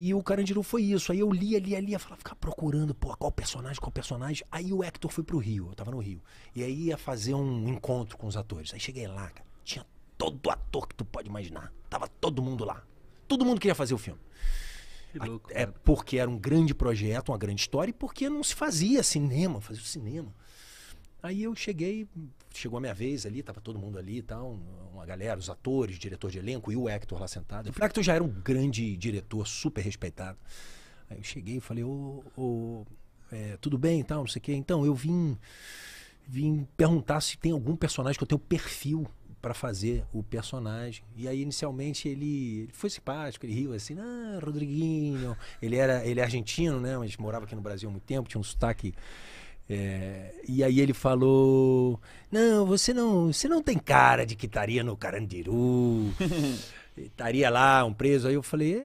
E o Carandiru foi isso. Aí eu lia, lia, lia, falava, ficar procurando, pô, qual personagem, qual personagem. Aí o Hector foi pro Rio, eu tava no Rio. E aí ia fazer um encontro com os atores. Aí cheguei lá, cara, tinha todo ator que tu pode imaginar. Tava todo mundo lá. Todo mundo queria fazer o filme. Que louco, é porque era um grande projeto, uma grande história, e porque não se fazia cinema, fazia o cinema. Aí eu cheguei, chegou a minha vez ali, tava todo mundo ali e tal, uma galera, os atores, diretor de elenco e o Hector lá sentado. O Hector já era um grande diretor, super respeitado. Aí eu cheguei e falei, ô, ô é, tudo bem e tal, não sei o quê. Então, eu vim, vim perguntar se tem algum personagem que eu tenho perfil para fazer o personagem. E aí, inicialmente, ele, ele foi simpático, ele riu assim, ah, Rodriguinho. Ele era ele é argentino, né? Mas morava aqui no Brasil há muito tempo, tinha um sotaque é, e aí ele falou: Não, você não, você não tem cara de que estaria no Carandiru, estaria lá um preso. Aí eu falei: é,